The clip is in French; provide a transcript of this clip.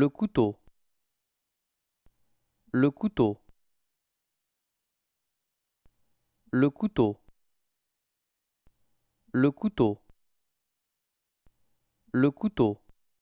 Le couteau. Le couteau. Le couteau. Le couteau. Le couteau.